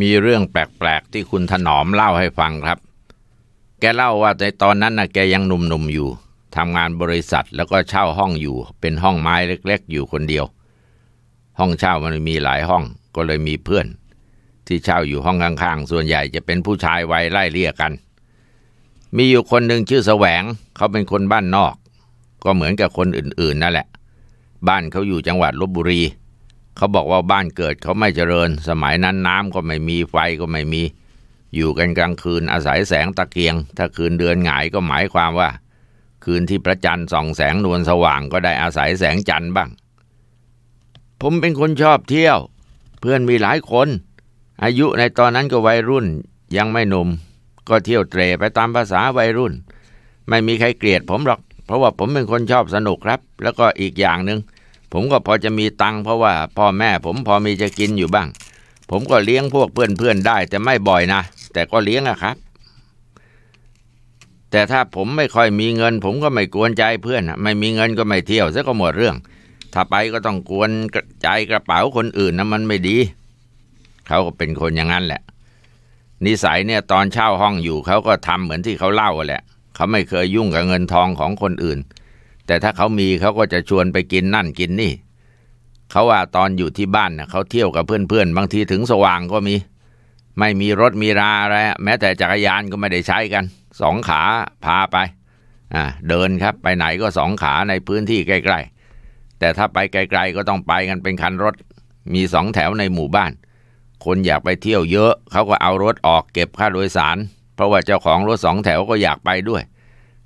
มีเรื่องแปลกๆที่คุณถนอมเล่าให้ฟังครับ แกเล่าว่าในตอนนั้นนะแกยังหนุ่มๆอยู่ทำงานบริษัทแล้วก็เช่าห้องอยู่เป็นห้องไม้เล็กๆอยู่คนเดียว ห้องเช่ามันมีหลายห้องก็เลยมีเพื่อนที่เช่าอยู่ห้องข้างๆส่วนใหญ่จะเป็นผู้ชายวัยไล่เลี่ยกัน มีอยู่คนหนึ่งชื่อแสวงเขาเป็นคนบ้านนอก ก็เหมือนกับคนอื่นๆนั่นแหละ บ้านเขาอยู่จังหวัดลบบุรีเขาบอกว่าบ้านเกิดเขาไม่เจริญ สมัยนั้นน้ำก็ไม่มีไฟก็ไม่มี อยู่กันกลางคืนอาศัยแสงตะเกียง ถ้าคืนเดือนหงายก็หมายความว่า คืนที่พระจันทร์ส่องแสงนวลสว่างก็ได้อาศัยแสงจันทร์บ้าง ผมเป็นคนชอบเที่ยว เพื่อนมีหลายคน อายุในตอนนั้นก็วัยรุ่นยังไม่หนุ่ม ก็เที่ยวเตร ไปตามภาษาวัยรุ่น ไม่มีใครเกลียดผมหรอก เพราะว่าผมเป็นคนชอบสนุกครับ แล้วก็อีกอย่างหนึง่งผมก็พอจะมีตังค์เพราะว่าพ่อแม่ผมพอมีจะกินอยู่บ้าง ผมก็เลี้ยงพวกเพื่อนๆได้ แต่ไม่บ่อยนะ แต่ก็เลี้ยงอะครับ แต่ถ้าผมไม่ค่อยมีเงิน ผมก็ไม่กวนใจเพื่อนไม่มีเงินก็ไม่เที่ยวซะก็หมดเรื่อง ถ้าไปก็ต้องกวนใจกระเป๋าคนอื่นนะมันไม่ดีเขาก็เป็นคนอย่างนั้นแหละ นิสัยเนี่ยตอนเช่าห้องอยู่ เขาก็ทำเหมือนที่เขาเล่าแหละเขาไม่เคยยุ่งกับเงินทองของคนอื่นแต่ถ้าเขามีเขาก็จะชวนไปกินนั่นกินนี่ เขาว่าตอนอยู่ที่บ้านนยเขาเที่ยวกับเพื่อนๆบางทีถึงสว่างก็มี ไม่มีรถมีราอะไรแม้แต่จักรยานก็ไม่ได้ใช้กันสองขาพาไปอ่าเดินครับไปไหนก็สองขาในพื้นที่ใกล้ๆแต่ถ้าไปไกล ๆ ก็ต้องไปกันเป็นคันรถมีสองแถวในหมู่บ้าน คนอยากไปเที่ยวเยอะเขาก็เอารถออกเก็บค่าโดยสาร เพราะว่าเจ้าของรถสองแถวก็อยากไปด้วย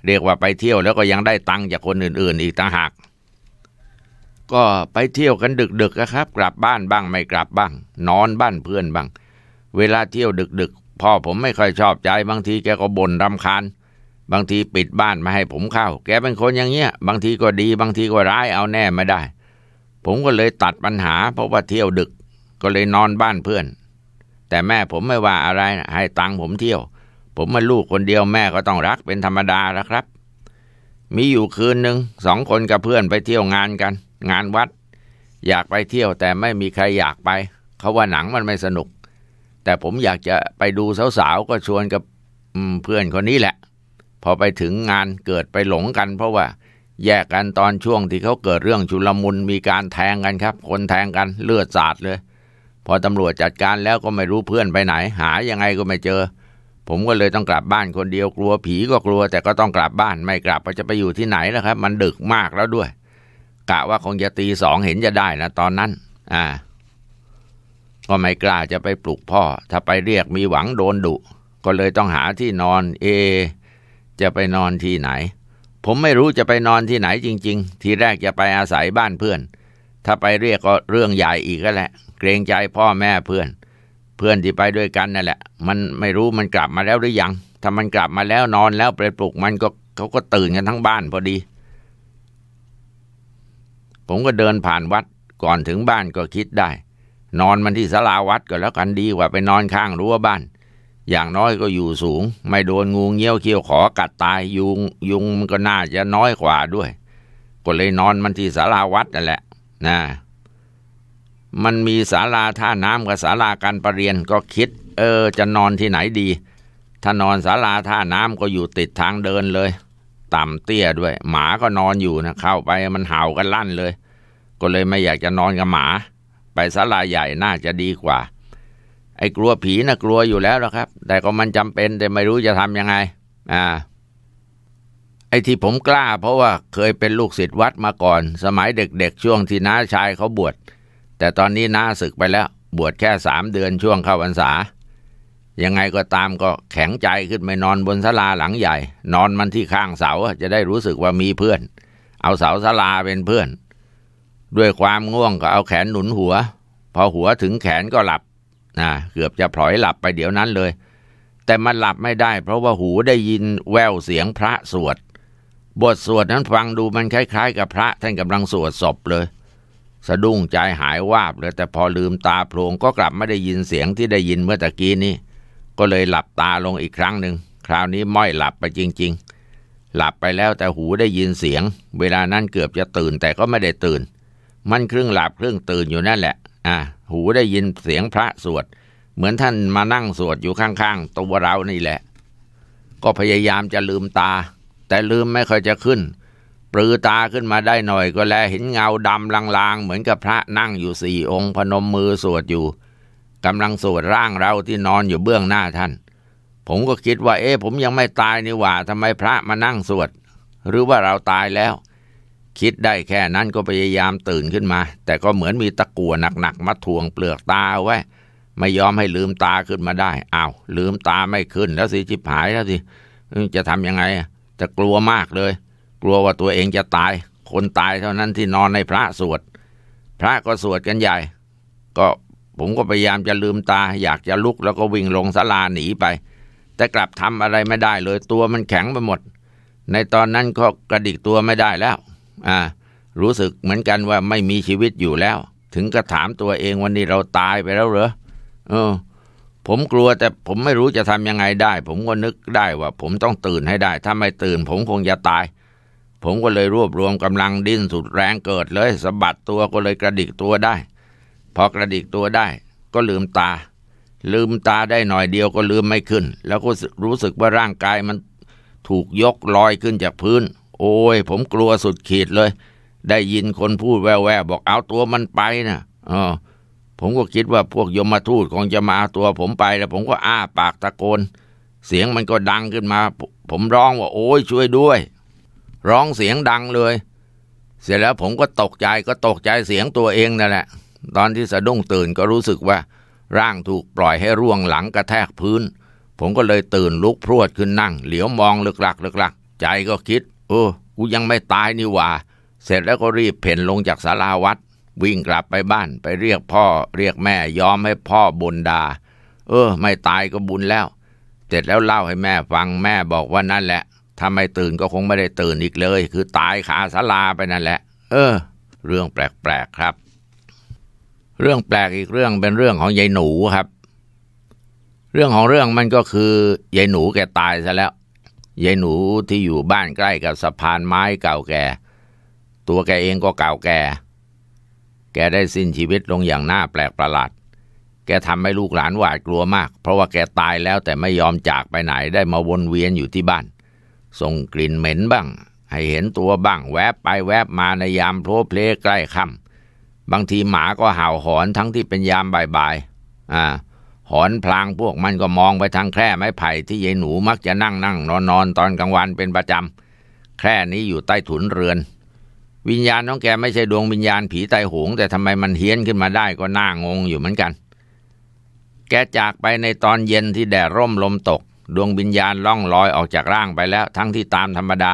เรียกว่าไปเที่ยวแล้วก็ยังได้ตังค์จากคนอื่นๆ อีกต่างหาก ก็ไปเที่ยวกันดึกๆนะครับ กลับบ้านบ้างไม่กลับบ้าง นอนบ้านเพื่อนบ้าง เวลาเที่ยวดึกๆพ่อผมไม่ค่อยชอบใจบางทีแกก็บ่นรำคาญบางทีปิดบ้านมาให้ผมเข้าแกเป็นคนอย่างเงี้ยบางทีก็ดีบางทีก็ร้ายเอาแน่ไม่ได้ ผมก็เลยตัดปัญหาเพราะว่าเที่ยวดึกก็เลยนอนบ้านเพื่อน แต่แม่ผมไม่ว่าอะไรให้ตังค์ผมเที่ยวผมมาลูกคนเดียวแม่ก็ต้องรักเป็นธรรมดาแล้วครับ มีอยู่คืนหนึ่งสองคนกับเพื่อนไปเที่ยวงานกัน งานวัด อยากไปเที่ยวแต่ไม่มีใครอยากไป เขาว่าหนังมันไม่สนุก แต่ผมอยากจะไปดูสาวๆก็ชวนกับเพื่อนคนนี้แหละ พอไปถึงงานเกิดไปหลงกันเพราะว่าแยกกันตอนช่วงที่เขาเกิดเรื่องชุลมุนมีการแทงกันครับ คนแทงกันเลือดสาดเลย พอตำรวจจัดการแล้วก็ไม่รู้เพื่อนไปไหนหายังไงก็ไม่เจอผมก็เลยต้องกลับบ้านคนเดียวกลัวผีก็กลัวแต่ก็ต้องกลับบ้าน ไม่กลับก็จะไปอยู่ที่ไหนล่ะครับ มันดึกมากแล้วด้วยกะว่าคงจะตีสองเห็นจะได้นะ ตอนนั้นอ่าก็ไม่กล้าจะไปปลุกพ่อ ถ้าไปเรียกมีหวังโดนดุ ก็เลยต้องหาที่นอนเอ จะไปนอนที่ไหน ผมไม่รู้จะไปนอนที่ไหนจริง ๆ ทีแรกจะไปอาศัยบ้านเพื่อน ถ้าไปเรียกก็เรื่องใหญ่อีกก็แหละเกรงใจพ่อแม่เพื่อนเพื่อนที่ไปด้วยกันนั่นแหละ มันไม่รู้มันกลับมาแล้วหรือยัง ถ้ามันกลับมาแล้วนอนแล้วไปปลุกมันก็เขาก็ตื่นกันทั้งบ้านพอดี ผมก็เดินผ่านวัดก่อนถึงบ้านก็คิดได้ นอนมันที่ศาลาวัดก็แล้วกันดีกว่าไปนอนข้างรั้วบ้าน อย่างน้อยก็อยู่สูง ไม่โดนงูเงี้ยวเขี้ยวขอกัดตาย ยุงยุงมันก็น่าจะน้อยกว่าด้วยก็เลยนอนมันที่ศาลาวัดนั่นแหละนะมันมีศาลาท่าน้ำกับศาลาการประเรียนก็คิดเออจะนอนที่ไหนดี ถ้านอนศาลาท่าน้ำก็อยู่ติดทางเดินเลย ต่าเตี้ยด้วย หมาก็นอนอยู่นะเข้าไปมันเห่ากันลั่นเลย ก็เลยไม่อยากจะนอนกับหมา ไปศาลาใหญ่น่าจะดีกว่า ไอ้กลัวผีนะกลัวอยู่แล้วนะครับ แต่ก็มันจำเป็นแต่ไม่รู้จะทำยังไง อ่า ไอ้ที่ผมกล้าเพราะว่าเคยเป็นลูกศิษย์วัดมาก่อน สมัยเด็ก ๆ ช่วงที่น้าชายเขาบวชแต่ตอนนี้น้าศึกไปแล้ว บวชแค่สามเดือนช่วงเข้าพรรษายังไงก็ตามก็แข็งใจขึ้นไปนอนบนศาลาหลังใหญ่ นอนมันที่ข้างเสาจะได้รู้สึกว่ามีเพื่อน เอาเสาศาลาเป็นเพื่อน ด้วยความง่วงก็เอาแขนหนุนหัวพอหัวถึงแขนก็หลับนะเกือบจะพลอยหลับไปเดี๋ยวนั้นเลย แต่มันหลับไม่ได้เพราะว่าหูได้ยินแววเสียงพระสวด บทสวดนั้นฟังดูมันคล้ายๆ กับพระท่านกำลังสวดศพเลยสะดุ้งใจหายวาบเลยแต่พอลืมตาโพลงก็กลับไม่ได้ยินเสียงที่ได้ยินเมื่อตะกี้นี้ก็เลยหลับตาลงอีกครั้งหนึ่งคราวนี้ม้อยหลับไปจริง ๆ หลับไปแล้วแต่หูได้ยินเสียง เวลานั้นเกือบจะตื่นแต่ก็ไม่ได้ตื่น มันครึ่งหลับครึ่งตื่นอยู่นั่นแหละ อ่ะหูได้ยินเสียงพระสวด เหมือนท่านมานั่งสวดอยู่ข้างๆตัวเรานี่แหละ ก็พยายามจะลืมตา แต่ลืมไม่ค่อยจะขึ้นปลือตาขึ้นมาได้หน่อยก็แลเห็นเงาดำลางๆเหมือนกับพระนั่งอยู่สี่องค์พนมมือสวดอยู่กำลังสวดร่างเราที่นอนอยู่เบื้องหน้าท่าน ผมก็คิดว่า เอ๊ะผมยังไม่ตายนี่หว่าทำไมพระมานั่งสวดหรือว่าเราตายแล้ว คิดได้แค่นั้นก็พยายามตื่นขึ้นมา แต่ก็เหมือนมีตะกั่วหนักๆมาทวงเปลือกตาไว้ไม่ยอมให้ลืมตาขึ้นมาได้อา้าวลืมตาไม่ขึ้นแล้วสิจิบหายแล้วสิจะทำยังไงแต่กลัวมากเลยกลัวว่าตัวเองจะตาย คนตายเท่านั้นที่นอนในพระสวด พระก็สวดกันใหญ่ ก็ผมก็พยายามจะลืมตา อยากจะลุก แล้วก็วิ่งลงสลาหนีไป แต่กลับทำอะไรไม่ได้ เลยตัวมันแข็งไปหมด ในตอนนั้นก็กระดิกตัวไม่ได้แล้ว อ่า รู้สึกเหมือนกันว่าไม่มีชีวิตอยู่แล้ว ถึงก็ถามตัวเองวันนี้เราตายไปแล้วเหรอผมกลัวแต่ผมไม่รู้จะทำยังไงได้ ผมก็นึกได้ว่า ผมต้องตื่นให้ได้ ถ้าไม่ตื่น ผมคงจะตายผมก็เลยรวบรวมกำลังดิ้นสุดแรงเกิดเลยสะบัดตัวก็เลยกระดิกตัวได้ พอกระดิกตัวได้ ก็ลืมตา ลืมตาได้หน่อยเดียวก็ลืมไม่ขึ้น แล้วก็รู้สึกว่าร่างกายมันถูกยกลอยขึ้นจากพื้น โอ้ย ผมกลัวสุดขีดเลย ได้ยินคนพูดแว่วๆบอกเอาตัวมันไปนะอ๋อผมก็คิดว่าพวกยมทูตคงจะมาตัวผมไปแล้ว ผมก็อ้าปากตะโกนเสียงมันก็ดังขึ้นมา ผมร้องว่าโอ้ยช่วยด้วยร้องเสียงดังเลย เสร็จแล้วผมก็ตกใจก็ตกใจเสียงตัวเองนั่นแหละ ตอนที่สะดุ้งตื่นก็รู้สึกว่า ร่างถูกปล่อยให้ร่วงหลังกระแทกพื้น ผมก็เลยตื่นลุกพรวดขึ้นนั่ง เหลียวมองลึกๆลกใจก็คิดโอ้กูยังไม่ตายนี่หว่า เสร็จแล้วก็รีบเพ่นลงจากศาลาวัด วิ่งกลับไปบ้านไปเรียกพ่อ เรียกแม่ยอมให้พ่อบุญดา เออ ไม่ตายก็บุญแล้ว เสร็จแล้วเล่าให้แม่ฟังแม่บอกว่านั่นแหละถ้าไม่ตื่นก็คงไม่ได้ตื่นอีกเลย คือตายขาสลาไปนั่นแหละ เออ เรื่องแปลก ๆ ครับ เรื่องแปลกอีกเรื่องเป็นเรื่องของยายหนูครับ เรื่องของเรื่องมันก็คือ ยายหนูแกตายซะแล้ว ยายหนูที่อยู่บ้านใกล้กับสะพานไม้เก่าแก่ ตัวแกเองก็เก่าแก่ แกได้สิ้นชีวิตลงอย่างน่าแปลกประหลาด แกทำให้ลูกหลานหวาดกลัวมาก เพราะว่าแกตายแล้ว แต่ไม่ยอมจากไปไหน ได้มาวนเวียนอยู่ที่บ้านส่งกลิ่นเหม็นบ้าง ให้เห็นตัวบ้าง แวบไปแวบมาในยามโพลเพลใกล้ค่ำบางทีหมาก็เห่าหอนทั้งที่เป็นยามบ่ายๆอ่า หอนพลางพวกมันก็มองไปทางแคร่ไม้ไผ่ที่ยายหนูมักจะนั่งนั่ง นอนนอนตอนกลางวันเป็นประจำแคร่นี้อยู่ใต้ถุนเรือน วิญญาณน้องแกไม่ใช่ดวงวิญญาณผีไตหงแต่ทำไมมันเฮี้ยนขึ้นมาได้ก็น่างงอยู่เหมือนกัน แกจากไปในตอนเย็นที่แดดร่มลมตกดวงวิญญาณล่องลอยออกจากร่างไปแล้ว ทั้งที่ตามธรรมดา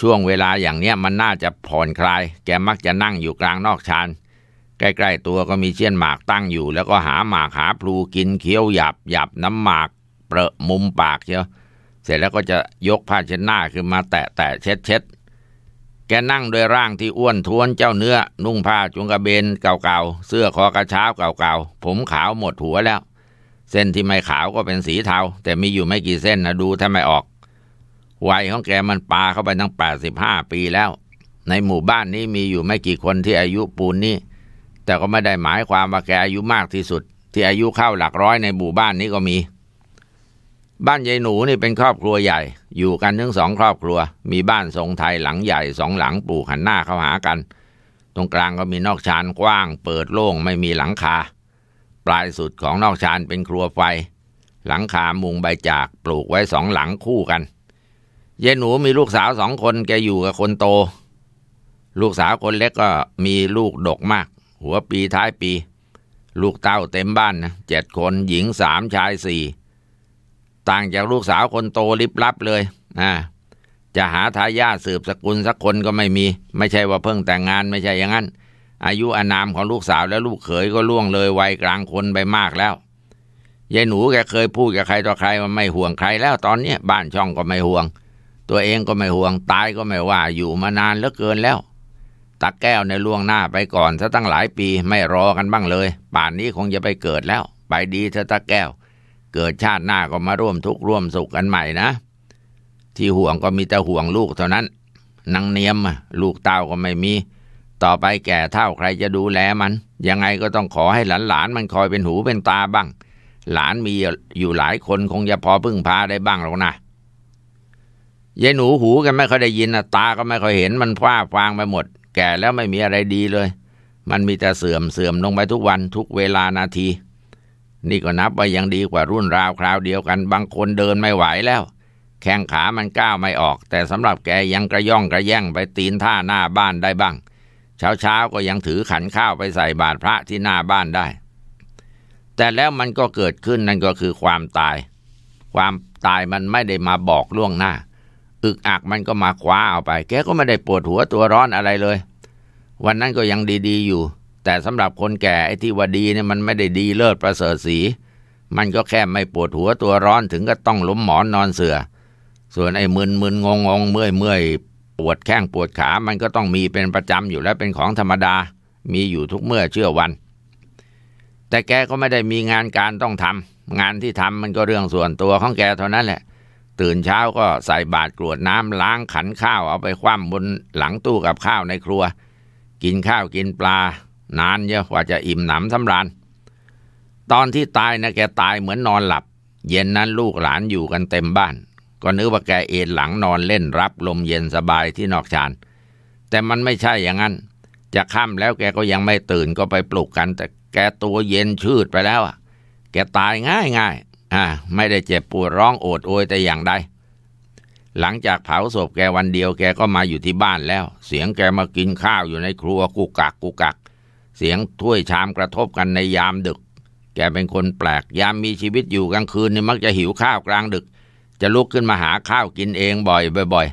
ช่วงเวลาอย่างเนี้ยมันน่าจะผ่อนคลายแกมักจะนั่งอยู่กลางนอกชานใกล้ๆตัวก็มีเชี่ยนหมากตั้งอยู่ แล้วก็หาหมากหาพลูกิน เคี้ยวหยับหยับน้ำหมากเปรอะมุมปากเชียวเสร็จแล้วก็จะยกผ้าเช็ดหน้าขึ้นมาแตะแตะเช็ดเช็ด แกนั่งด้วยร่างที่อ้วนท้วนเจ้าเนื้อ นุ่งผ้าจุงกระเบนเก่าๆเสื้อคอกระเช้าเก่าๆผมขาวหมดหัวแล้วเส้นที่ไม่ขาวก็เป็นสีเทา แต่มีอยู่ไม่กี่เส้นนะดูถ้าไม่ออกวัยของแกมันปาเข้าไปตั้งแปดสิบห้าปีแล้ว ในหมู่บ้านนี้มีอยู่ไม่กี่คนที่อายุปูนนี้ แต่ก็ไม่ได้หมายความว่าแกอายุมากที่สุด ที่อายุเข้าหลักร้อยในหมู่บ้านนี้ก็มี บ้านยายหนูนี่เป็นครอบครัวใหญ่ อยู่กันถึงสองครอบครัว มีบ้านทรงไทยหลังใหญ่สองหลังปลูกหันหน้าเข้าหากัน ตรงกลางก็มีนอกชานกว้าง เปิดโล่งไม่มีหลังคาปลายสุดของนอกชานเป็นครัวไฟ หลังคา มุงใบจากปลูกไว้สองหลังคู่กัน เย็นหนูมีลูกสาวสองคนแกอยู่กับคนโต ลูกสาวคนเล็กก็มีลูกดกมาก หัวปีท้ายปี ลูกเต้าเต็มบ้านนะเจ็ดคนหญิงสามชายสี่ต่างจากลูกสาวคนโตลิบลับเลยอ่าจะหาทายาทสืบสกุลสักคนก็ไม่มี ไม่ใช่ว่าเพิ่งแต่งงานไม่ใช่อย่างนั้นอายุอานามของลูกสาวและลูกเขยก็ล่วงเลยวัยกลางคนไปมากแล้วยายหนูแกเคยพูดกับใครต่อใครว่าไม่ห่วงใครแล้วตอนนี้บ้านช่องก็ไม่ห่วง ตัวเองก็ไม่ห่วงตายก็ไม่ว่าอยู่มานานเหลือเกินแล้วตักแก้วในล่วงหน้าไปก่อนซะตั้งหลายปีไม่รอกันบ้างเลยป่านนี้คงจะไปเกิดแล้วไปดีเธอตักแก้ว เกิดชาติหน้าก็มาร่วมทุกข์ร่วมสุขกันใหม่นะ ที่ห่วงก็มีแต่ห่วงลูกเท่านั้นนางเนียมลูกเต้าก็ไม่มีต่อไปแก่เท่าใครจะดูแลมัน ยังไงก็ต้องขอให้หลานๆมันคอยเป็นหูเป็นตาบ้าง หลานมีอยู่หลายคนคงจะพอพึ่งพาได้บ้างหรอกนะยายหนูหูกันไม่ค่อยได้ยินนะตาก็ไม่ค่อยเห็น มันพ้าฟางไปหมด แก่แล้วไม่มีอะไรดีเลย มันมีแต่เสื่อมเสื่อมลงไปทุกวันทุกเวลานาที นี่ก็นับว่ายังดีกว่ารุ่นราวคราวเดียวกัน บางคนเดินไม่ไหวแล้ว แข้งขามันก้าวไม่ออก แต่สำหรับแกยังกระย่องกระแย่งไปตีนท่าหน้าบ้านได้บ้างเช้าเช้าก็ยังถือขันข้าวไปใส่บาตรพระที่หน้าบ้านได้ แต่แล้วมันก็เกิดขึ้นนั่นก็คือความตาย ความตายมันไม่ได้มาบอกล่วงหน้า อึกอักมันก็มาคว้าเอาไป แกก็ไม่ได้ปวดหัวตัวร้อนอะไรเลย วันนั้นก็ยังดีๆอยู่ แต่สำหรับคนแก่ไอ้ที่ว่าดีเนี่ยมันไม่ได้ดีเลิศประเสริฐสี มันก็แค่ไม่ปวดหัวตัวร้อนถึงก็ต้องล้มหมอนนอนเสือส่วนไอ้มึนมึนงงงเมื่อยเมื่อยปวดแข้งปวดขา มันก็ต้องมีเป็นประจำอยู่แล้ว เป็นของธรรมดา มีอยู่ทุกเมื่อเชื่อวัน แต่แกก็ไม่ได้มีงานการต้องทำงานที่ทำมันก็เรื่องส่วนตัวของแกเท่านั้นแหละ ตื่นเช้าก็ใส่บาตรกรวดน้ำล้างขันข้าวเอาไปคว่ำบนหลังตู้กับข้าวในครัว กินข้าวกินปลา นานเยอะกว่าจะอิ่มหนำสำราญตอนที่ตายนะแกตายเหมือนนอนหลับ เย็นนั้นลูกหลานอยู่กันเต็มบ้านก็นึกว่าแกเอนหลังนอนเล่นรับลมเย็นสบายที่นอกชานแต่มันไม่ใช่อย่างนั้น จะค่ำแล้วแกก็ยังไม่ตื่นก็ไปปลุกกัน แต่แกตัวเย็นชืดไปแล้วอ่ะ แกตายง่ายง่ายอ่าไม่ได้เจ็บปวดร้องโอดโอยแต่อย่างใดหลังจากเผาศพแกวันเดียว แกก็มาอยู่ที่บ้านแล้ว เสียงแกมากินข้าวอยู่ในครัวกุกกักกุกกัก เสียงถ้วยชามกระทบกันในยามดึก แกเป็นคนแปลก ยามมีชีวิตอยู่กลางคืนนี่มักจะหิวข้าวกลางดึกจะลุกขึ้นมาหาข้าวกินเองบ่อยบ่อย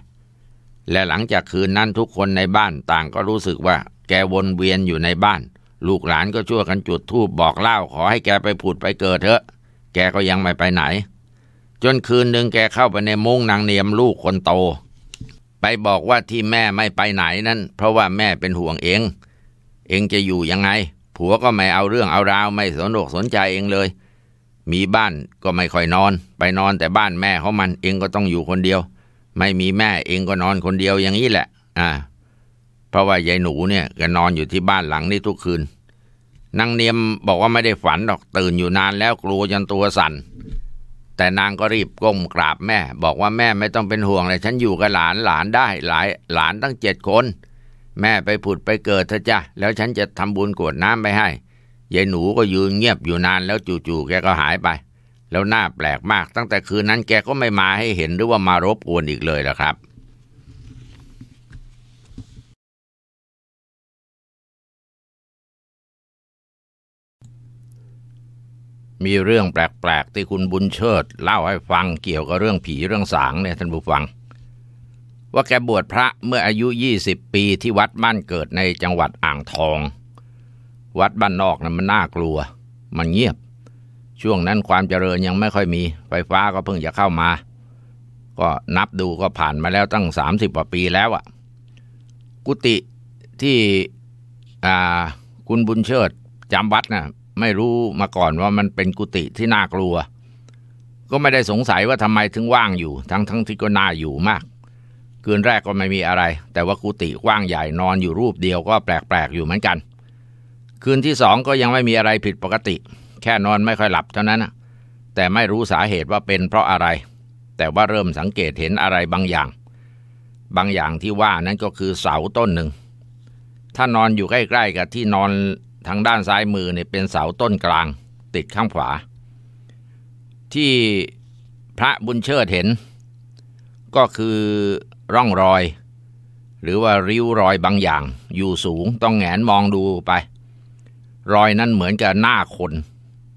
ๆ และหลังจากคืนนั้นทุกคนในบ้านต่างก็รู้สึกว่าแกวนเวียนอยู่ในบ้าน ลูกหลานก็ช่วยกันจุดธูปบอกเล่าขอให้แกไปผุดไปเกิดเถอะ แกก็ยังไม่ไปไหน จนคืนหนึ่งแกเข้าไปในมุ้งนางเนียมลูกคนโต ไปบอกว่าที่แม่ไม่ไปไหนนั้นเพราะว่าแม่เป็นห่วงเอง เองจะอยู่ยังไง ผัวก็ไม่เอาเรื่องเอาราวไม่สนุกสนใจเองเลยมีบ้านก็ไม่ค่อยนอน ไปนอนแต่บ้านแม่เขามันเองก็ต้องอยู่คนเดียว ไม่มีแม่เองก็นอนคนเดียวอย่างนี้แหละ อ่า เพราะว่ายายหนูเนี่ยก็นอนอยู่ที่บ้านหลังนี้ทุกคืนนางเนียมบอกว่าไม่ได้ฝันหรอกตื่นอยู่นานแล้วกลัวจนตัวสัน่นแต่นางก็รีบก้ม กราบแม่ บอกว่าแม่ไม่ต้องเป็นห่วงเลยฉันอยู่กับหลานหลานได้หลาย หลานตั้งเจ็ดคน แม่ไปผุดไปเกิดเถอะจ้ะแล้วฉันจะทำบุญกวดน้ำไปให้ยายหนูก็ยืนเงียบอยู่นานแล้วจู่ๆแกก็หายไป แล้วหน้าแปลกมากตั้งแต่คืนนั้นแกก็ไม่มาให้เห็นหรือว่ามารบกวนอีกเลยละครับ มีเรื่องแปลกๆที่คุณบุญเชิดเล่าให้ฟังเกี่ยวกับเรื่องผี เรื่องสางเนี่ยท่านผู้ฟัง ว่าแกบวชพระเมื่ออายุ 20 ปีที่วัดบ้านเกิดในจังหวัดอ่างทองวัดบ้านนอกนะ่ะมันน่ากลัว มันเงียบ ช่วงนั้นความเจริญยังไม่ค่อยมี ไฟฟ้าก็เพิ่งจะเข้ามา ก็นับดูก็ผ่านมาแล้วตั้งสสามิบกว่าปีแล้วอะ่ะ กุฏิที่คุณบุญเชิดจำวัดนะ่ะ ไม่รู้มาก่อนว่ามันเป็นกุฏิที่น่ากลัว ก็ไม่ได้สงสัยว่าทำไมถึงว่างอยู่ ทั้งทั้งที่ก็น่าอยู่มากคืนแรกก็ไม่มีอะไร แต่ว่ากุฏิกว้างใหญ่ นอนอยู่รูปเดียวก็แปลกๆอยู่เหมือนกันคืนที่สองก็ยังไม่มีอะไรผิดปกติ แค่นอนไม่ค่อยหลับเท่านั้นแต่ไม่รู้สาเหตุว่าเป็นเพราะอะไร แต่ว่าเริ่มสังเกตเห็นอะไรบางอย่าง บางอย่างที่ว่านั้นก็คือเสาต้นหนึ่งถ้านอนอยู่ใกล้ ๆ กับที่นอนทางด้านซ้ายมือเนี่ยเป็นเสาต้นกลางติดข้างขวา ที่พระบุญเชิดเห็น ก็คือร่องรอย หรือว่าริ้วรอยบางอย่าง อยู่สูงต้องแงนมองดูไปรอยนั้นเหมือนกับหน้าคน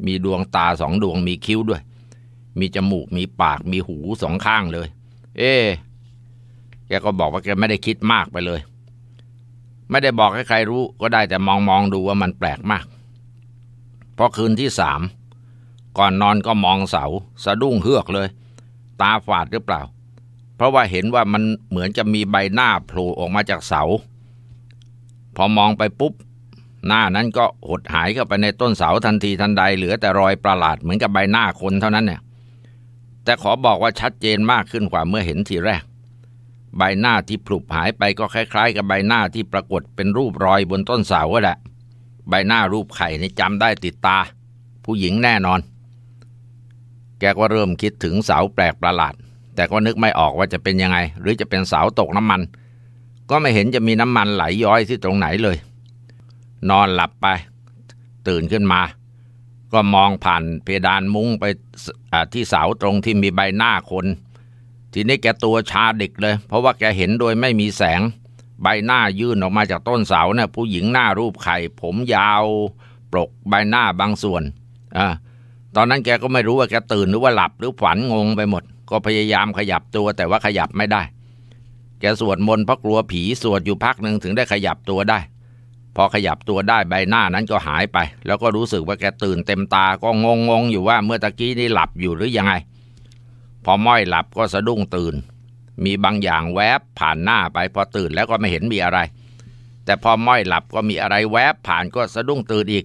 มีดวงตาสองดวง มีคิ้วด้วย มีจมูก มีปาก มีหูสองข้างเลย เอ๊แกก็บอกว่าแกไม่ได้คิดมากไปเลย ไม่ได้บอกให้ใครรู้ ก็ได้แต่มองมองดูว่ามันแปลกมากพอคืนที่สาม ก่อนนอนก็มองเสา สะดุ้งเฮือกเลย ตาฝาดหรือเปล่า เพราะว่าเห็นว่ามันเหมือนจะมีใบหน้าโผล่ออกมาจากเสา พอมองไปปุ๊บหน้านั้นก็หดหายเข้าไปในต้นเสาทันทีทันใด เหลือแต่รอยประหลาดเหมือนกับใบหน้าคนเท่านั้นเนี่ยแต่ขอบอกว่าชัดเจนมากขึ้นกว่าเมื่อเห็นทีแรก ใบหน้าที่ผุบหายไปก็คล้าย ๆกับใบหน้าที่ปรากฏเป็นรูปรอยบนต้นเสาแหละ ใบหน้ารูปไข่นี่จำได้ติดตา ผู้หญิงแน่นอน แกก็เริ่มคิดถึงเสาแปลกประหลาด แต่ก็นึกไม่ออกว่าจะเป็นยังไง หรือจะเป็นเสาตกน้ำมัน ก็ไม่เห็นจะมีน้ำมันไหลยย้อยที่ตรงไหนเลยนอนหลับไป ตื่นขึ้นมา ก็มองผ่าน เพดานมุ้งไปที่เสาตรงที่มีใบหน้าคน ทีนี้แกตัวชาดิกเลย เพราะว่าแกเห็นโดยไม่มีแสง ใบหน้ายื่นออกมาจากต้นเสาเนี่ยผู้หญิงหน้ารูปไข่ผมยาวปลกใบหน้าบางส่วนอ่าตอนนั้นแกก็ไม่รู้ว่าแกตื่นหรือว่าหลับ หรือฝันงงไปหมด ก็พยายามขยับตัวแต่ว่าขยับไม่ได้ แกสวดมนต์เพราะกลัวผีสวดอยู่พักหนึ่งถึงได้ขยับตัวได้พอขยับตัวได้ใบหน้านั้นก็หายไป แล้วก็รู้สึกว่าแกตื่นเต็มตาก็งงงอยู่ว่าเมื่อตะกี้นี่หลับอยู่หรือยังไง พอม้อยหลับก็สะดุ้งตื่น มีบางอย่างแวบผ่านหน้าไปพอตื่นแล้วก็ไม่เห็นมีอะไร แต่พอม้อยหลับก็มีอะไรแวบผ่านก็สะดุ้งตื่นอีก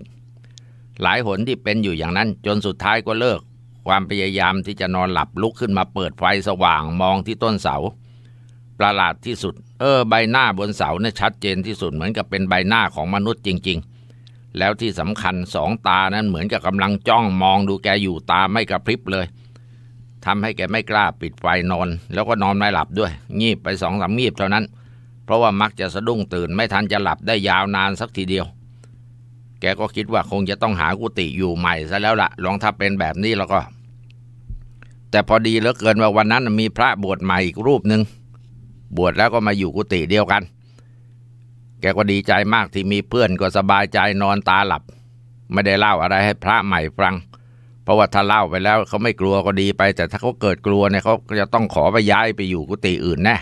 หลายหนที่เป็นอยู่อย่างนั้นจนสุดท้ายก็เลิก ความพยายามที่จะนอนหลับลุกขึ้นมาเปิดไฟสว่างมองที่ต้นเสาประหลาดที่สุด เออใบหน้าบนเสาเนี่ยชัดเจนที่สุดเหมือนกับเป็นใบหน้าของมนุษย์จริงๆ แล้วที่สำคัญสองตานั้นเหมือนกับกำลังจ้องมองดูแกอยู่ตาไม่กระพริบเลยทำให้แกไม่กล้าปิดไฟนอน แล้วก็นอนไม่หลับด้วย งีบไปสองสามงีบเท่านั้นเพราะว่ามักจะสะดุ้งตื่น ไม่ทันจะหลับได้ยาวนานสักทีเดียว แกก็คิดว่าคงจะต้องหากุฏิอยู่ใหม่ซะแล้วละ่ะลองถ้าเป็นแบบนี้แล้วก็ แต่พอดีเหลือเกินว่าวันนั้นมีพระบวชใหม่อีกรูปหนึ่งบวชแล้วก็มาอยู่กุฏิเดียวกัน แกก็ดีใจมากที่มีเพื่อนก็สบายใจนอนตาหลับ ไม่ได้เล่าอะไรให้พระใหม่ฟังเพราะว่าถ้าเล่าไปแล้วเขาไม่กลัวก็ดีไป แต่ถ้าเขาเกิดกลัวเนี่ยเขาจะต้องขอไปย้ายไปอยู่กุฏิอื่นแน่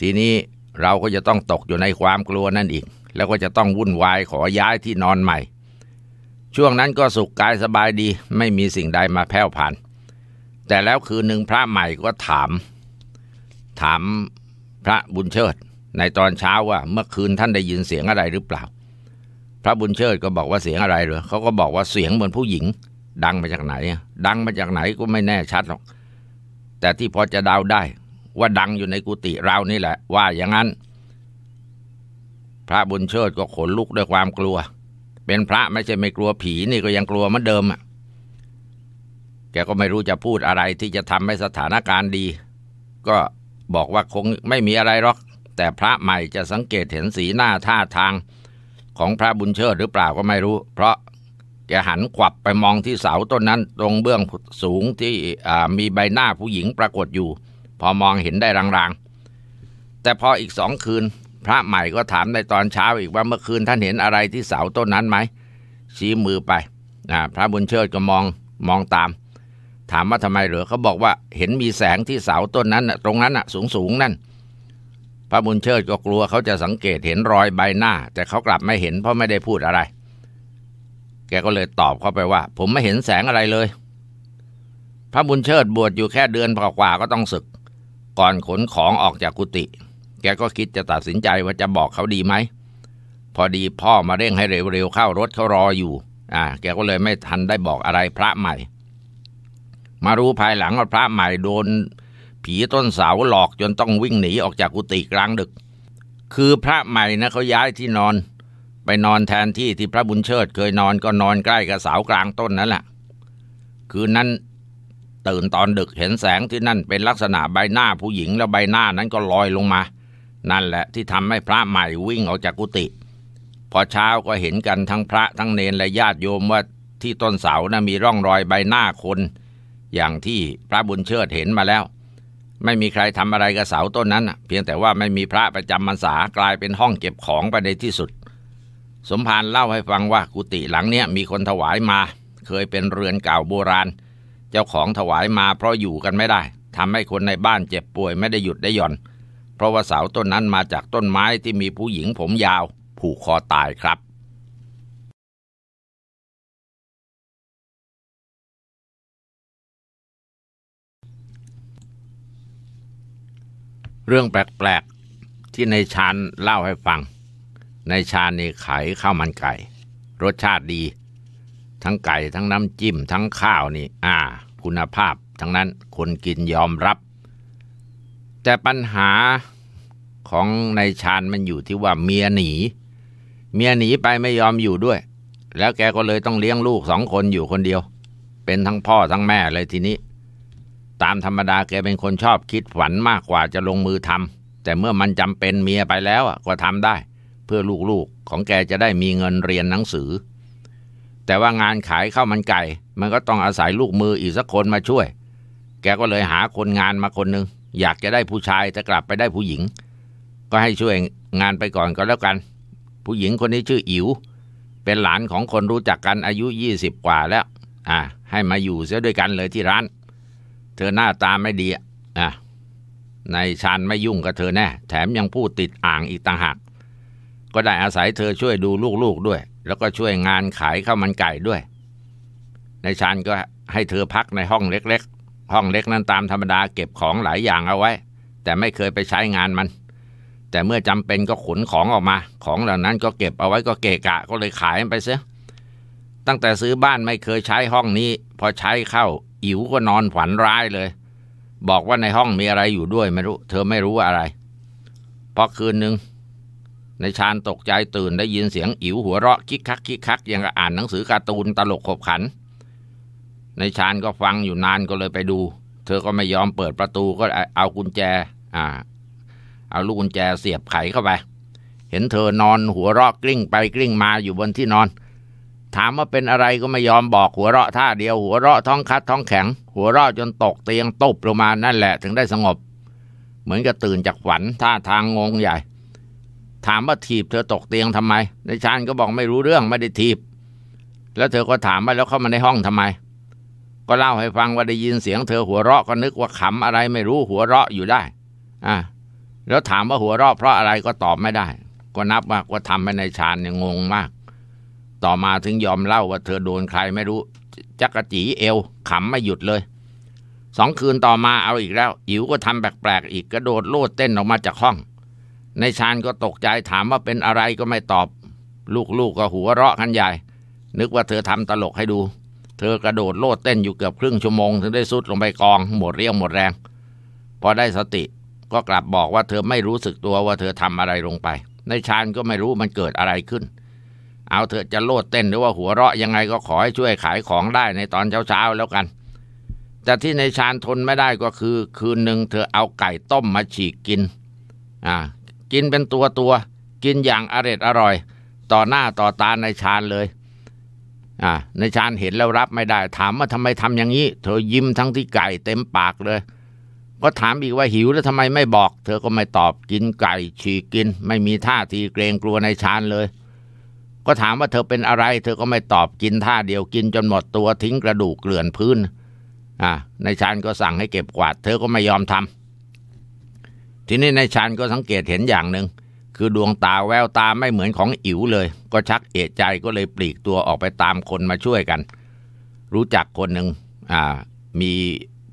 ทีนี้เราก็จะต้องตกอยู่ในความกลัวนั่นอีก แล้วก็จะต้องวุ่นวายขอย้ายที่นอนใหม่ ช่วงนั้นก็สุขกายสบายดี ไม่มีสิ่งใดมาแผ่วผ่าน แต่แล้วคืนหนึ่งพระใหม่ก็ถามถามพระบุญเชิด ในตอนเช้าว่า เมื่อคืนท่านได้ยินเสียงอะไรหรือเปล่า พระบุญเชิดก็บอกว่าเสียงอะไรเหรอเขาก็บอกว่าเสียงเหมือนผู้หญิง ดังมาจากไหน ดังมาจากไหนก็ไม่แน่ชัดหรอกแต่ที่พอจะเดาได้ว่าดังอยู่ในกุฏิเรานี่แหละ ว่าอย่างนั้น พระบุญเชิดก็ขนลุกด้วยความกลัว เป็นพระไม่ใช่ไม่กลัวผีนี่ก็ยังกลัวเหมือนเดิมอ่ะแกก็ไม่รู้จะพูดอะไร ที่จะทำให้สถานการณ์ดี ก็บอกว่าคงไม่มีอะไรหรอก แต่พระใหม่จะสังเกตเห็นสีหน้าท่าทางของพระบุญเชิดหรือเปล่าก็ไม่รู้ เพราะแกหันขวับไปมองที่เสาต้นนั้นตรงเบื้องสูงที่มีใบหน้าผู้หญิงปรากฏอยู่ พอมองเห็นได้รางๆ แต่พออีกสองคืน พระใหม่ก็ถามในตอนเช้าอีกว่าเมื่อคืนท่านเห็นอะไรที่เสาต้นนั้นไหม ชี้มือไปพระบุญเชิดก็มองมองตามถามว่าทำไมเหรอเขาบอกว่า เห็นมีแสงที่เสาต้นนั้นตรงนั้นสูงสูงนั่น พระบุญเชิดก็กลัวเขาจะสังเกตเห็นรอยใบหน้า แต่เขากลับไม่เห็นเพราะไม่ได้พูดอะไร แกก็เลยตอบเข้าไปว่า ผมไม่เห็นแสงอะไรเลย พระบุญเชิดบวชอยู่แค่เดือนกว่าก็ต้องศึก ก่อนขนของออกจากกุฏิแกก็คิดจะตัดสินใจว่าจะบอกเขาดีไหมพอดีพ่อมาเร่งให้เร็วๆเข้ารถเขารออยู่ อ่าแกก็เลยไม่ทันได้บอกอะไรพระใหม่มารู้ภายหลังว่าพระใหม่โดนผีต้นเสาหลอกจนต้องวิ่งหนีออกจากกุฏิกลางดึก คือพระใหม่นะเขาย้ายที่นอนไปนอนแทนที่ที่พระบุญเชิดเคยนอนก็นอนใกล้กับเสากลางต้นนั่นแหละ คืนนั้นตื่นตอนดึกเห็นแสงที่นั่นเป็นลักษณะใบหน้าผู้หญิงแล้วใบหน้านั้นก็ลอยลงมา นั่นแหละที่ทำให้พระใหม่วิ่งออกจากกุฏิ พอเช้าก็เห็นกันทั้งพระทั้งเนนและญาติโยมว่าที่ต้นเสานะ่ะมีร่องรอยใบหน้าคนอย่างที่พระบุญเชิดเห็นมาแล้ว ไม่มีใครทำอะไรกับเสาต้นนั้นเพียงแต่ว่าไม่มีพระประจำมันสา กลายเป็นห้องเก็บของไปในที่สุด สมภารเล่าให้ฟังว่ากุฏิหลังเนี้ยมีคนถวายมา เคยเป็นเรือนเก่าโบราณ เจ้าของถวายมาเพราะอยู่กันไม่ได้ ทำให้คนในบ้านเจ็บป่วยไม่ได้หยุดได้หย่อน เพราะว่าเสาต้นนั้นมาจากต้นไม้ที่มีผู้หญิงผมยาว ผูกคอตายครับเรื่องแปลกๆ ที่ในชานเล่าให้ฟัง ในชานนี่ขายข้าวมันไก่ รสชาติดี ทั้งไก่ทั้งน้ำจิ้ม ทั้งข้าวนี่ อ่า คุณภาพทั้งนั้นคนกินยอมรับ แต่ปัญหาของในชานมันอยู่ที่ว่าเมียหนี เมียหนีไปไม่ยอมอยู่ด้วย แล้วแกก็เลยต้องเลี้ยงลูกสองคนอยู่คนเดียว เป็นทั้งพ่อทั้งแม่เลยทีนี้ตามธรรมดาแกเป็นคนชอบคิดฝันมากกว่าจะลงมือทำแต่เมื่อมันจำเป็นเมียไปแล้วก็ทำได้ เพื่อลูกๆของแกจะได้มีเงินเรียนหนังสือ แต่ว่างานขายข้าวมันไก่ มันก็ต้องอาศัยลูกมืออีกสักคนมาช่วย แกก็เลยหาคนงานมาคนหนึ่งอยากจะได้ผู้ชายจะกลับไปได้ผู้หญิง ก็ให้ช่วยงานไปก่อนก็แล้วกัน ผู้หญิงคนนี้ชื่ออิ๋วเป็นหลานของคนรู้จักกันอายุ20กว่าแล้วอ่าให้มาอยู่เสียด้วยกันเลยที่ร้านธอหน้าตาไม่ดีอ่ะนายชานไม่ยุ่งกับเธอแน่ แถมยังพูดติดอ่างอีกต่างหาก ก็ได้อาศัยเธอช่วยดูลูกๆด้วย แล้วก็ช่วยงานขายข้าวมันไก่ด้วยนายชานก็ให้เธอพักในห้องเล็กๆ ห้องเล็กนั้นตามธรรมดาเก็บของหลายอย่างเอาไว้ แต่ไม่เคยไปใช้งานมัน แต่เมื่อจำเป็นก็ขนของออกมา ของเหล่านั้นก็เก็บเอาไว้ก็เกะกะ ก็เลยขายไปเสียตั้งแต่ซื้อบ้านไม่เคยใช้ห้องนี้พอใช้เข้าอิ๋วก็นอนฝันร้ายเลย บอกว่าในห้องมีอะไรอยู่ด้วยไม่รู้เธอไม่รู้อะไรพอคืนหนึ่งในชานตกใจตื่นได้ยินเสียงอิ๋วหัวเราะคิกคักคิกคักยังอ่านหนังสือการ์ตูนตลกขบขัน ในชานก็ฟังอยู่นานก็เลยไปดู เธอก็ไม่ยอมเปิดประตูก็เอากุญแจ อ่า เอาลูกกุญแจเสียบไขเข้าไปเห็นเธอนอนหัวเราะกลิ้ง ไปกลิ้งมาอยู่บนที่นอนถามว่าเป็นอะไรก็ไม่ยอมบอกหัวเราะท่าเดียวหัวเราะท้องคัดท้องแข็ง หัวเราะจนตกเตียงตบลงมานั่นแหละถึงได้สงบ เหมือนกับตื่นจากฝันท่าทางงงใหญ่ ถามว่าถีบ เธอตกเตียงทำไม ในชานก็บอกไม่รู้เรื่องไม่ได้ถีบ แล้วเธอก็ถามว่าแล้วเข้ามาในห้องทำไม ก็เล่าให้ฟังว่าได้ยินเสียงเธอหัวเราะก็นึกว่าขำอะไร ไม่รู้หัวเราะอยู่ได้อ่ะแล้วถามว่าหัวเราะเพราะอะไรก็ตอบไม่ได้ ก็นับว่าก็ทำไปในชานเนี่ยงงมากต่อมาถึงยอมเล่าว่าเธอโดนใครไม่รู้ จักจีเอวขำไม่หยุดเลย สองคืนต่อมาเอาอีกแล้วอิ๋วก็ทำแปลกๆอีกกระโดดโลดเต้นออกมาจากห้อง ในชานก็ตกใจถามว่าเป็นอะไรก็ไม่ตอบ ลูก ๆกก็หัวเราะกันใหญ่ นึกว่าเธอทำตลกให้ดู เธอกระโดดโลดเต้นอยู่เกือบครึ่งชั่วโมงถึงได้สุดลงไปกองหมดเรี่ยวหมดแรง พอได้สติก็กลับบอกว่าเธอไม่รู้สึกตัวว่าเธอทำอะไรลงไป ในชานก็ไม่รู้มันเกิดอะไรขึ้นเอาเถอะจะโลดเต้นหรือว่าหัวเราะยังไงก็ขอให้ช่วยขายของได้ในตอนเช้าๆแล้วกันแต่ที่ในชานทนไม่ได้ก็คือ คืนหนึ่งเธอเอาไก่ต้มมาฉีกกินอ่ากินเป็นตัวตัวกินอย่างอร็ดอร่อย ต่อหน้าต่อตาในชานเลยอ่าในชานเห็นแล้วรับไม่ได้ ถามว่าทำไมทำอย่างนี้ เธอยิ้มทั้งที่ไก่เต็มปากเลย ก็ถามอีกว่าหิวแล้วทำไมไม่บอก เธอก็ไม่ตอบกินไก่ ฉีกกิน ไม่มีท่าทีเกรงกลัวในชานเลยก็ถามว่าเธอเป็นอะไร เธอก็ไม่ตอบกินท่าเดียวกินจนหมดตัวทิ้งกระดูกเกลื่อนพื้น อ่านายชานก็สั่งให้เก็บกวาด เธอก็ไม่ยอมทำ ทีนี้นายชานก็สังเกตเห็นอย่างหนึ่ง คือดวงตาแววตาไม่เหมือนของอิ๋วเลย ก็ชักเอะใจก็เลยปลีกตัวออกไปตามคนมาช่วยกัน รู้จักคนหนึ่งอ่ามี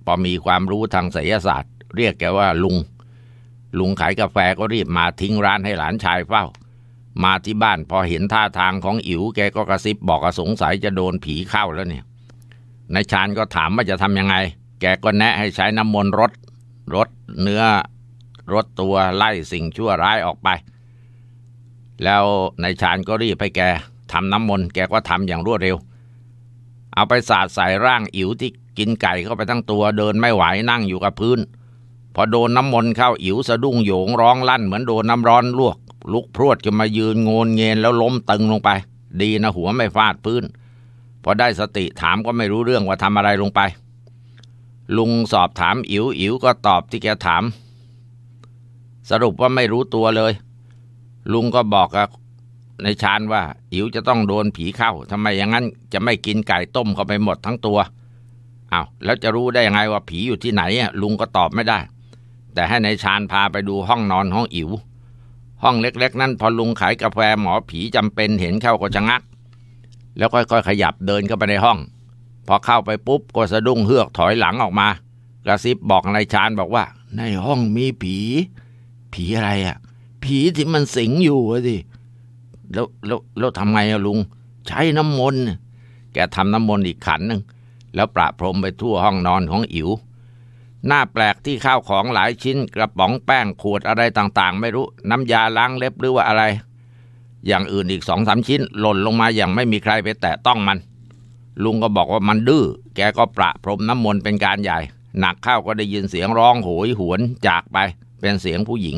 พอมีความรู้ทางไสยศาสตร์ เรียกแกว่าลุงลุงขายกาแฟก็รีบมาทิ้งร้านให้หลานชายเฝ้ามาที่บ้านพอเห็นท่าทางของอิ๋วแกก็กระซิบ บอกสงสัยจะโดนผีเข้าแล้วเนี่ยนายชานก็ถามว่าจะทำยังไง แกก็แนะให้ใช้น้ำมนต์รดรดเนื้อรดตัวไล่สิ่งชั่วร้ายออกไป แล้วนายชานก็รีบไปแกทำน้ำมนต์แกก็ทำอย่างรวดเร็ว เอาไปสาดใส่ร่างอิ๋วที่กินไก่เข้าไปทั้งตัวเดินไม่ไหวนั่งอยู่กับพื้น พอโดนน้ำมนต์เข้าอิ๋วสะดุ้งโยงร้องลั่นเหมือนโดนน้ำร้อนลวกลุกพรวดขึ้นมายืนโงนเงียนแล้วล้มตึงลงไป ดีนะหัวไม่ฟาดพื้นพอได้สติถามก็ไม่รู้เรื่องว่าทำอะไรลงไป ลุงสอบถามอิ๋วอิ๋วก็ตอบที่แกถาม สรุปว่าไม่รู้ตัวเลย ลุงก็บอกกับในชานว่า อิ๋วจะต้องโดนผีเข้าทำไมอย่างนั้น จะไม่กินไก่ต้มเข้าไปหมดทั้งตัวอา้าวแล้วจะรู้ได้ยังไงว่าผีอยู่ที่ไหนอ่ะลุงก็ตอบไม่ได้ แต่ให้ในชานพาไปดูห้องนอนห้องอิ๋วห้องเล็ก ๆ นั่นพอลุงขายกาแฟหมอผีจำเป็นเห็นเข้าก็ชะงักแล้วค่อย ๆ ขยับเดินเข้าไปในห้อง พอเข้าไปปุ๊บก็สะดุ้งเฮือกถอยหลังออกมา กระซิบบอกนายชานบอกว่า ในห้องมีผี ผีอะไรอ่ะ ผีที่มันสิงอยู่สิแล้วแล้วแล้วทำไงอะลุง ใช้น้ำมนต์ แกทำน้ำมนต์อีกขันหนึ่งแล้วประพรมไปทั่วห้องนอนของอิ๋วหน้าแปลกที่ข้าวของหลายชิ้นกระป๋องแป้งขวดอะไรต่างๆ ไม่รู้น้ำยาล้างเล็บหรือว่าอะไร อย่างอื่นอีกสองสามชิ้นหล่นลงมาอย่างไม่มีใครไปแตะต้องมัน ลุงก็บอกว่ามันดื้อแกก็ประพรมน้ำมนต์เป็นการใหญ่ หนักข้าวก็ได้ยินเสียงร้อง โหยหวนจากไปเป็นเสียงผู้หญิง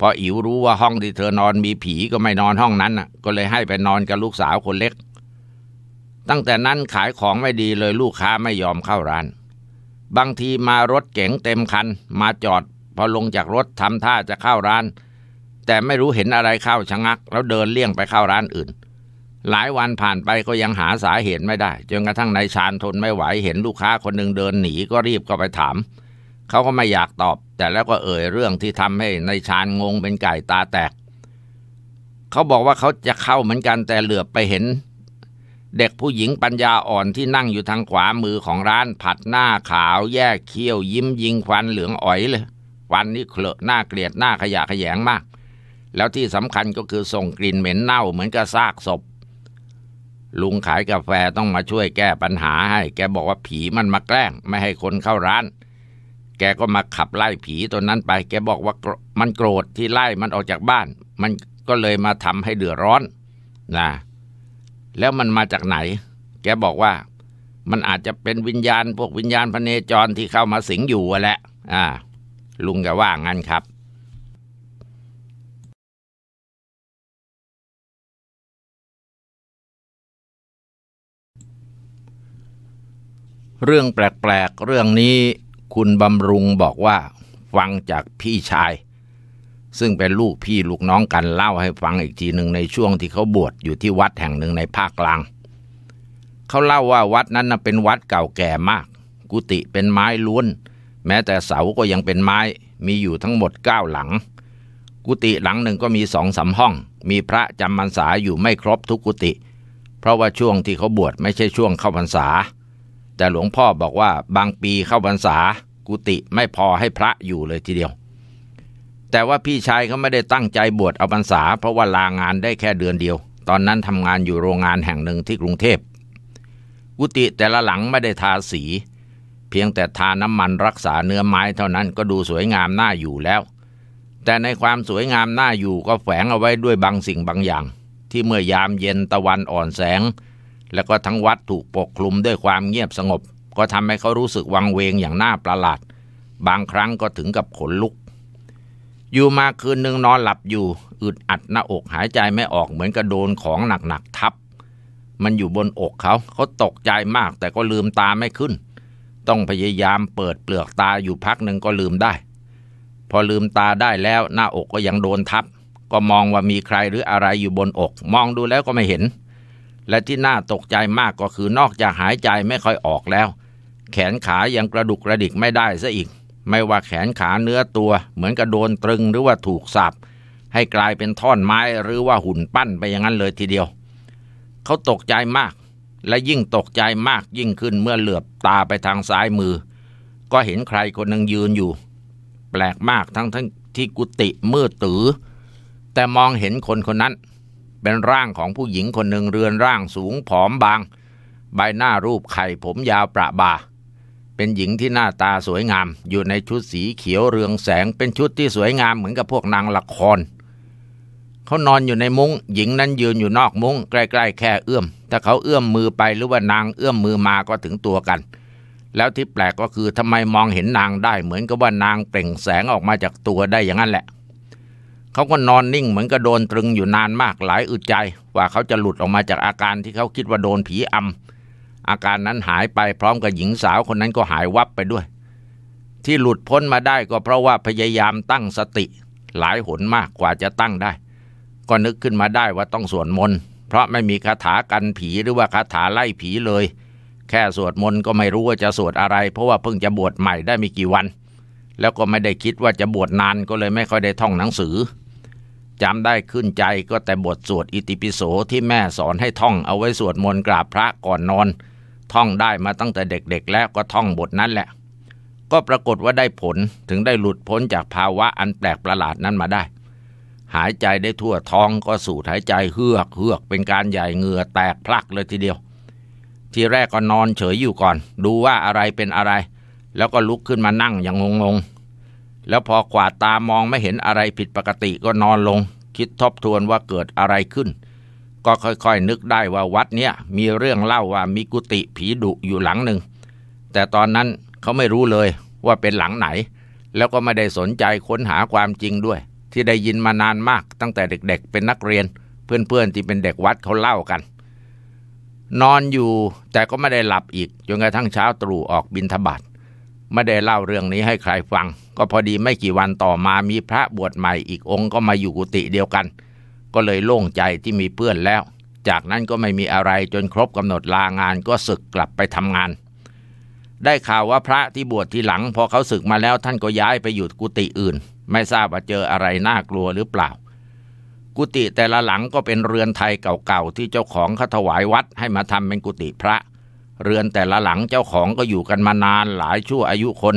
พออิ๋วรู้ว่าห้องที่เธอนอนมีผีก็ไม่นอนห้องนั้นน่ะก็เลยให้ไปนอนกับลูกสาวคนเล็ก ตั้งแต่นั้นขายของไม่ดีเลยลูกค้าไม่ยอมเข้าร้านบางทีมารถเก๋งเต็มคันมาจอดพอลงจากรถทำท่าจะเข้าร้าน แต่ไม่รู้เห็นอะไรเข้าชะงัก แล้วเดินเลี่ยงไปเข้าร้านอื่น หลายวันผ่านไปก็ยังหาสาเหตุไม่ได้จนกระทั่งนายชานทนไม่ไหวเห็นลูกค้าคนหนึ่งเดินหนีก็รีบก็ไปถาม เขาก็ไม่อยากตอบ แต่แล้วก็เอ่ยเรื่องที่ทำให้นายชานงงเป็นไก่ตาแตกเขาบอกว่าเขาจะเข้าเหมือนกันแต่เหลือบไปเห็นเด็กผู้หญิงปัญญาอ่อนที่นั่งอยู่ทางขวามือของร้าน ผัดหน้าขาวแยกเคี้ยวยิ้มยิงควันเหลืองอ๋อยเลยควันนี่เคลอะหน้าเกลียดหน้าขยะขยงมาก แล้วที่สำคัญก็คือส่งกลิ่นเหม็นเน่าเหมือนกับซากศพลุงขายกาแฟต้องมาช่วยแก้ปัญหาให้ แกบอกว่าผีมันมาแกล้ง ไม่ให้คนเข้าร้าน แกก็มาขับไล่ผีตัวนั้นไป แกบอกว่ามันโกรธที่ไล่มันออกจากบ้าน มันก็เลยมาทำให้เดือดร้อน นะแล้วมันมาจากไหน แกบอกว่ามันอาจจะเป็นวิญญาณพวกวิญญาณพระเนจรที่เข้ามาสิงอยู่แหละ อ่า ลุงแกว่างั้นครับ เรื่องแปลกๆ เรื่องนี้คุณบำรุงบอกว่า ฟังจากพี่ชายซึ่งเป็นลูกพี่ลูกน้องกันเล่าให้ฟังอีกทีหนึ่งในช่วงที่เขาบวชอยู่ที่วัดแห่งหนึ่งในภาคกลางเขาเล่าว่าวัดนั้นเป็นวัดเก่าแก่มาก กุฏิเป็นไม้ล้วน แม้แต่เสาก็ยังเป็นไม้มีอยู่ทั้งหมดเก้าหลัง กุฏิหลังหนึ่งก็มีสองสาห้อง มีพระจำพรรษาอยู่ไม่ครบทุกกุฏิเพราะว่าช่วงที่เขาบวชไม่ใช่ช่วงเข้าพรรษา แต่หลวงพ่อบอกว่าบางปีเข้าพรรษา กุฏิไม่พอให้พระอยู่เลยทีเดียวแต่ว่าพี่ชายเขาไม่ได้ตั้งใจบวชเอาพรรษาเพราะว่าลางานได้แค่เดือนเดียว ตอนนั้นทำงานอยู่โรงงานแห่งหนึ่งที่กรุงเทพ กุฏิแต่ละหลังไม่ได้ทาสี เพียงแต่ทาน้ำมันรักษาเนื้อไม้เท่านั้นก็ดูสวยงามน่าอยู่แล้ว แต่ในความสวยงามน่าอยู่ก็แฝงเอาไว้ด้วยบางสิ่งบางอย่าง ที่เมื่อยามเย็นตะวันอ่อนแสง แล้วก็ทั้งวัดถูกปกคลุมด้วยความเงียบสงบ ก็ทำให้เขารู้สึกวังเวงอย่างน่าประหลาด บางครั้งก็ถึงกับขนลุกอยู่มาคืนหนึ่งนอนหลับอยู่อึดอัดหน้าอกหายใจไม่ออกเหมือนกระโดนของหนักๆทับ มันอยู่บนอกเขาเขาตกใจมากแต่ก็ลืมตาไม่ขึ้น ต้องพยายามเปิดเปลือกตาอยู่พักหนึ่งก็ลืมได้ พอลืมตาได้แล้ว หน้าอกก็ยังโดนทับ ก็มองว่ามีใครหรืออะไรอยู่บนอกมองดูแล้วก็ไม่เห็น และที่น่าตกใจมากก็คือนอกจากหายใจไม่ค่อยออกแล้ว แขนขายังกระดุกกระดิกไม่ได้ซะอีกไม่ว่าแขนขาเนื้อตัว เหมือนกับโดนตรึงหรือว่าถูกสับให้กลายเป็นท่อนไม้หรือว่าหุ่นปั้นไปอย่างนั้นเลยทีเดียว เขาตกใจมาก และยิ่งตกใจมากยิ่งขึ้นเมื่อเหลือบตาไปทางซ้ายมือ ก็เห็นใครคนหนึ่งยืนอยู่ แปลกมากทั้งทั้งที่กุฏิมืดตือ แต่มองเห็นคนคนนั้น เป็นร่างของผู้หญิงคนหนึ่งเรือนร่างสูงผอมบางใบหน้ารูปไข่ผมยาวประบา่าเป็นหญิงที่หน้าตาสวยงาม อยู่ในชุดสีเขียวเรืองแสง เป็นชุดที่สวยงาม เหมือนกับพวกนางละคร เขานอนอยู่ในมุง้งหญิงนั้นยืนอยู่นอกมุง้งใกล้ ๆแค่เอื้อมถ้าเขาเอื้อมมือไปหรือว่านางเอื้อมมือมาก็ถึงตัวกัน แล้วที่แปลกก็คือทำไมมองเห็นนางได้เหมือนกับว่านางเปล่งแสงออกมาจากตัวได้อย่างนั้นแหละ เขาก็นอนนิ่งเหมือนกับโดนตรึงอยู่นานมากหลายอึดใจ ว่าเขาจะหลุดออกมาจากอาการที่เขาคิดว่าโดนผีอำอาการนั้นหายไปพร้อมกับหญิงสาวคนนั้นก็หายวับไปด้วย ที่หลุดพ้นมาได้ก็เพราะว่าพยายามตั้งสติ หลายหนมากกว่าจะตั้งได้ ก็นึกขึ้นมาได้ว่าต้องสวดมนต์เพราะไม่มีคาถากันผีหรือว่าคาถาไล่ผีเลย แค่สวดมนต์ก็ไม่รู้ว่าจะสวดอะไรเพราะว่าเพิ่งจะบวชใหม่ได้มีกี่วัน แล้วก็ไม่ได้คิดว่าจะบวชนานก็เลยไม่ค่อยได้ท่องหนังสือจำได้ขึ้นใจก็แต่บทสวดอิติปิโสที่แม่สอนให้ท่องเอาไว้สวดมนต์กราบพระก่อนนอนท่องได้มาตั้งแต่เด็กๆแล้วก็ท่องบทนั้นแหละ ก็ปรากฏว่าได้ผลถึงได้หลุดพ้นจากภาวะอันแปลกประหลาดนั้นมาได้ หายใจได้ทั่วท้องก็สูดหายใจเฮือกเฮือกเป็นการใหญ่เหงื่อแตกพลักเลยทีเดียว ทีแรกก็นอนเฉยอยู่ก่อน ดูว่าอะไรเป็นอะไร แล้วก็ลุกขึ้นมานั่งอย่างงงๆแล้วพอกวาดตามองไม่เห็นอะไรผิดปกติก็นอนลง คิดทบทวนว่าเกิดอะไรขึ้นก็ค่อยๆ นึกได้ว่าวัดเนี้ยมีเรื่องเล่าว่ามีกุฏิผีดุอยู่หลังหนึ่งแต่ตอนนั้นเขาไม่รู้เลยว่าเป็นหลังไหน แล้วก็ไม่ได้สนใจค้นหาความจริงด้วย ที่ได้ยินมานานมากตั้งแต่เด็กๆ เป็นนักเรียน เพื่อนๆที่เป็นเด็กวัดเขาเล่ากัน นอนอยู่แต่ก็ไม่ได้หลับอีก จนกระทั่งเช้าตรู่ออกบินทบาตไม่ได้เล่าเรื่องนี้ให้ใครฟัง ก็พอดีไม่กี่วันต่อมามีพระบวชใหม่อีกองค์ก็มาอยู่กุฏิเดียวกันก็เลยโล่งใจที่มีเพื่อนแล้ว จากนั้นก็ไม่มีอะไรจนครบกำหนดลางานก็ศึกกลับไปทำงาน ได้ข่าวว่าพระที่บวชทีหลัง พอเขาศึกมาแล้วท่านก็ย้ายไปอยู่กุฏิอื่น ไม่ทราบว่าเจออะไรน่ากลัวหรือเปล่า กุฏิแต่ละหลังก็เป็นเรือนไทยเก่าๆที่เจ้าของเขาถวายวัด ให้มาทำเป็นกุฏิพระ เรือนแต่ละหลังเจ้าของก็อยู่กันมานานหลายชั่วอายุคน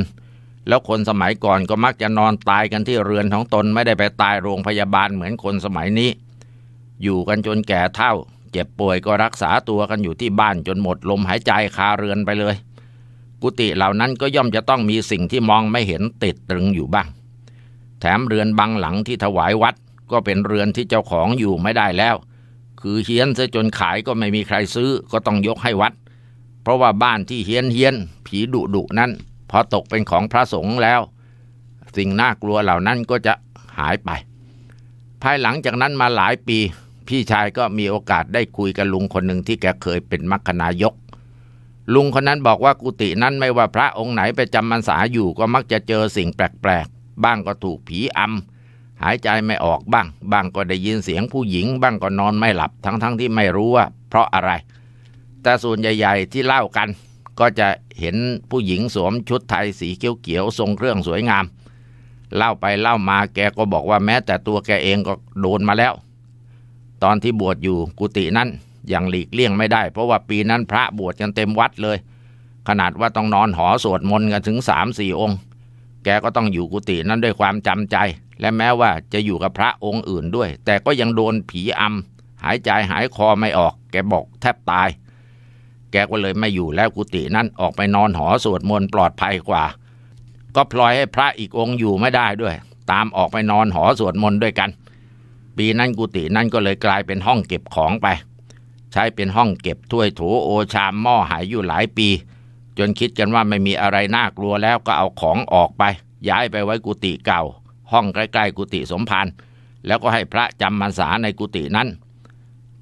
แล้วคนสมัยก่อนก็มักจะนอนตายกันที่เรือนของตนไม่ได้ไปตายโรงพยาบาลเหมือนคนสมัยนี้ อยู่กันจนแก่เท่าเจ็บป่วยก็รักษาตัวกันอยู่ที่บ้านจนหมดลมหายใจคาเรือนไปเลย กุฏิเหล่านั้นก็ย่อมจะต้องมีสิ่งที่มองไม่เห็นติดตรึงอยู่บ้าง แถมเรือนบางหลังที่ถวายวัดก็เป็นเรือนที่เจ้าของอยู่ไม่ได้แล้ว คือเฮี้ยนซะจนขายก็ไม่มีใครซื้อก็ต้องยกให้วัด เพราะว่าบ้านที่เฮี้ยนเฮี้ยน ผีดุดุนั้นพอตกเป็นของพระสงฆ์แล้วสิ่งน่ากลัวเหล่านั้นก็จะหายไป ภายหลังจากนั้นมาหลายปีพี่ชายก็มีโอกาสได้คุยกับลุงคนหนึ่งที่แกเคยเป็นมัคคนายก ลุงคนนั้นบอกว่ากุฏินั้นไม่ว่าพระองค์ไหนไปจำมันสาอยู่ก็มักจะเจอสิ่งแปลกๆบ้างก็ถูกผีอำหายใจไม่ออกบ้างบ้างก็ได้ยินเสียงผู้หญิง บ้างก็นอนไม่หลับ ทั้งๆทที่ไม่รู้ว่า เพราะอะไร แต่ส่วนใหญ่ๆ ที่เล่ากันก็จะเห็นผู้หญิงสวมชุดไทยสีเขียวๆทรงเครื่องสวยงาม เล่าไปเล่ามาแกก็บอกว่าแม้ แต่ตัวแกเองก็โดนมาแล้ว ตอนที่บวชอยู่กุฏินั้นอย่างหลีกเลี่ยงไม่ได้ เพราะว่าปีนั้นพระบวชกันเต็มวัดเลย ขนาดว่าต้องนอนหอสวดมนต์กันถึงสามสี่องค์ แกก็ต้องอยู่กุฏินั้นด้วยความจำใจ และแม้ว่าจะอยู่กับพระองค์อื่นด้วย แต่ก็ยังโดนผีอำหายใจหายคอไม่ออกแกบอกแทบตายแกก็เลยไม่อยู่แล้วกุฏินั้นออกไปนอนหอสวดมนต์ปลอดภัยกว่า ก็พลอยให้พระอีกองค์อยู่ไม่ได้ด้วย ตามออกไปนอนหอสวดมนต์ด้วยกัน ปีนั้นกุฏินั้นก็เลยกลายเป็นห้องเก็บของไป ใช้เป็นห้องเก็บถ้วยถูโอชามหม้อหายอยู่หลายปี จนคิดกันว่าไม่มีอะไรน่ากลัวแล้วก็เอาของออกไป ย้ายไปไว้กุฏิเก่า ห้องใกล้ๆกุฏิสมภารแล้วก็ให้พระจำมันสาในกุฏินั้น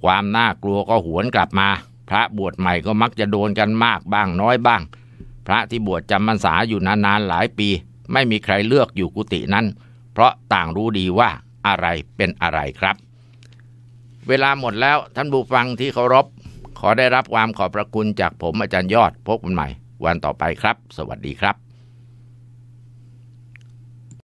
ความน่ากลัวก็หวนกลับมาพระบวชใหม่ก็มักจะโดนกันมากบ้างน้อยบ้าง พระที่บวชจำพรรษาอยู่นานๆหลายปี ไม่มีใครเลือกอยู่กุฏินั้น เพราะต่างรู้ดีว่าอะไรเป็นอะไรครับ เวลาหมดแล้วท่านผู้ฟังที่เคารพ ขอได้รับความขอบพระคุณจากผมอาจารย์ยอด พบกันใหม่วันต่อไปครับ สวัสดีครับ